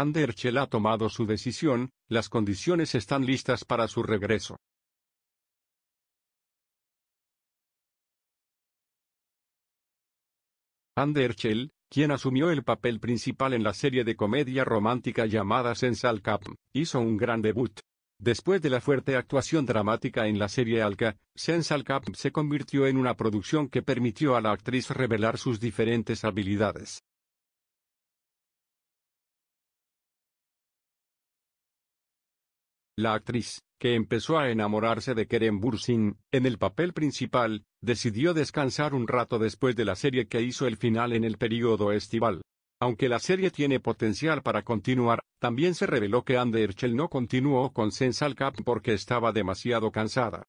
Anderchel ha tomado su decisión, las condiciones están listas para su regreso. Anderchel, quien asumió el papel principal en la serie de comedia romántica llamada Sensal Cap, hizo un gran debut. Después de la fuerte actuación dramática en la serie Alka, Sensal Cap se convirtió en una producción que permitió a la actriz revelar sus diferentes habilidades. La actriz, que empezó a enamorarse de Kerem Bursin, en el papel principal, decidió descansar un rato después de la serie que hizo el final en el período estival. Aunque la serie tiene potencial para continuar, también se reveló que Ander no continuó con Sensal Cap porque estaba demasiado cansada.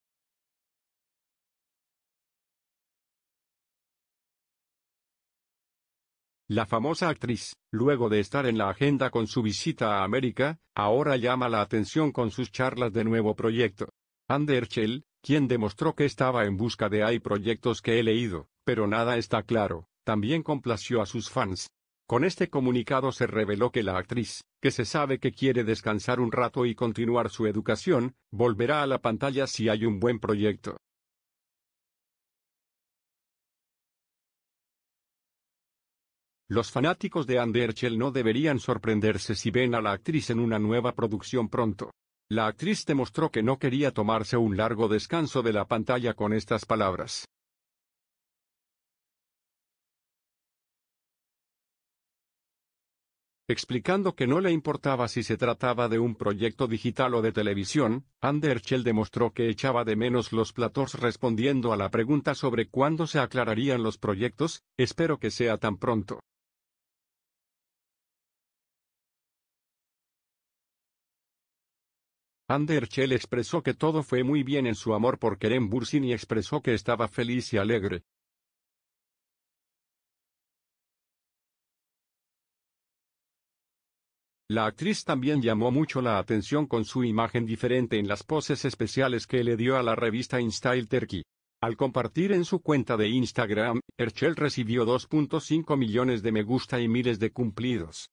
La famosa actriz, luego de estar en la agenda con su visita a América, ahora llama la atención con sus charlas de nuevo proyecto. Anderchel, quien demostró que estaba en busca de hay proyectos que he leído, pero nada está claro, también complació a sus fans. Con este comunicado se reveló que la actriz, que se sabe que quiere descansar un rato y continuar su educación, volverá a la pantalla si hay un buen proyecto. Los fanáticos de Anderchel no deberían sorprenderse si ven a la actriz en una nueva producción pronto. La actriz demostró que no quería tomarse un largo descanso de la pantalla con estas palabras. Explicando que no le importaba si se trataba de un proyecto digital o de televisión, Anderchel demostró que echaba de menos los platos respondiendo a la pregunta sobre cuándo se aclararían los proyectos, espero que sea tan pronto. Der Erchell expresó que todo fue muy bien en su amor por Kerem Bursin y expresó que estaba feliz y alegre. La actriz también llamó mucho la atención con su imagen diferente en las poses especiales que le dio a la revista InStyle Turkey. Al compartir en su cuenta de Instagram, Herchel recibió 2.5 millones de me gusta y miles de cumplidos.